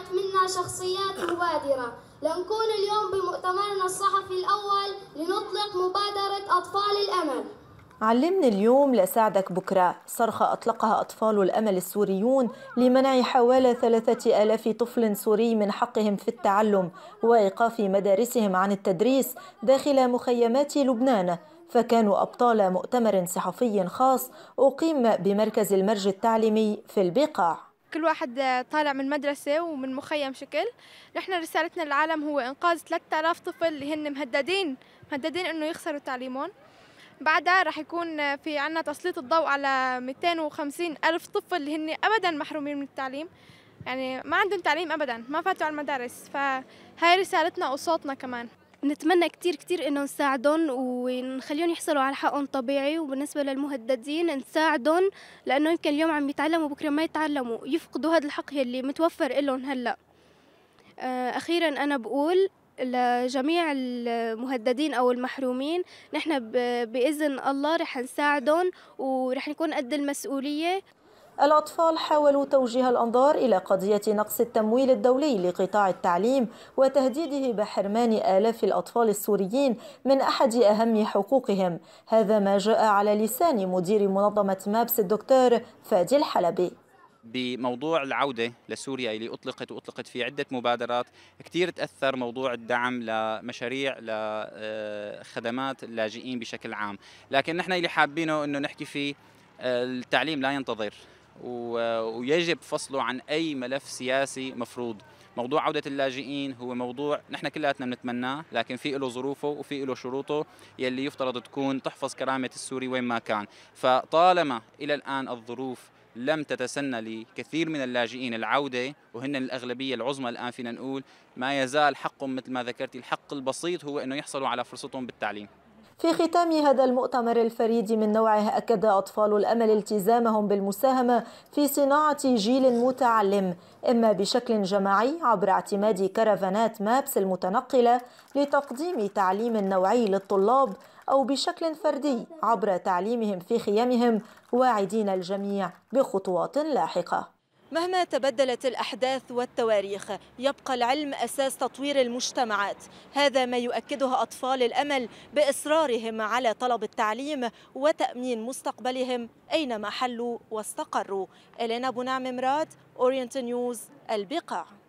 طلعت منا شخصيات مبادرة لنكون اليوم بمؤتمرنا الصحفي الأول لنطلق مبادرة أطفال الأمل علمني اليوم لأساعدك بكرة صرخة أطلقها أطفال الأمل السوريون لمنع حوالي ثلاثة آلاف طفل سوري من حقهم في التعلم وإيقاف مدارسهم عن التدريس داخل مخيمات لبنان فكانوا أبطال مؤتمر صحفي خاص أقيم بمركز المرج التعليمي في البقاع كل واحد طالع من مدرسة ومن مخيم شكل نحن رسالتنا للعالم هو إنقاذ 3000 طفل اللي هن مهددين مهددين إنه يخسروا تعليمهم بعدها رح يكون في عنا تسليط الضوء على 250 ألف طفل اللي هن أبدا محرومين من التعليم يعني ما عندهم تعليم أبدا ما فاتوا على المدارس فهاي رسالتنا وصوتنا كمان نتمنى كتير كتير انه نساعدهم ونخليهم يحصلوا على حقهم طبيعي وبالنسبه للمهددين نساعدهم لانه يمكن اليوم عم يتعلموا بكره ما يتعلموا يفقدوا هذا الحق يلي متوفر لهم هلا آه، اخيرا انا بقول لجميع المهددين او المحرومين نحن باذن الله رح نساعدهم ورح نكون قد المسؤوليه الأطفال حاولوا توجيه الأنظار إلى قضية نقص التمويل الدولي لقطاع التعليم وتهديده بحرمان آلاف الأطفال السوريين من أحد أهم حقوقهم هذا ما جاء على لسان مدير منظمة مابس الدكتور فادي الحلبي بموضوع العودة لسوريا اللي أطلقت وأطلقت في عدة مبادرات كثير تأثر موضوع الدعم لمشاريع لخدمات آه، اللاجئين بشكل عام لكن نحن اللي حابينه أنه نحكي فيه آه، التعليم لا ينتظر ويجب فصله عن أي ملف سياسي مفروض موضوع عودة اللاجئين هو موضوع نحن كلياتنا بنتمناه لكن في له ظروفه وفي له شروطه يلي يفترض تكون تحفظ كرامة السوري وين ما كان فطالما إلى الآن الظروف لم تتسنى لكثير من اللاجئين العودة وهن الأغلبية العظمى الآن فينا نقول ما يزال حقهم مثل ما ذكرتي الحق البسيط هو أنه يحصلوا على فرصتهم بالتعليم في ختام هذا المؤتمر الفريد من نوعه أكد أطفال الأمل التزامهم بالمساهمة في صناعة جيل متعلم إما بشكل جماعي عبر اعتماد كرفانات مابس المتنقلة لتقديم تعليم نوعي للطلاب أو بشكل فردي عبر تعليمهم في خيامهم واعدين الجميع بخطوات لاحقة مهما تبدلت الأحداث والتواريخ يبقى العلم أساس تطوير المجتمعات هذا ما يؤكده أطفال الأمل بإصرارهم على طلب التعليم وتأمين مستقبلهم أينما حلوا واستقروا إلينا بنعم مراد أورينت نيوز البقاع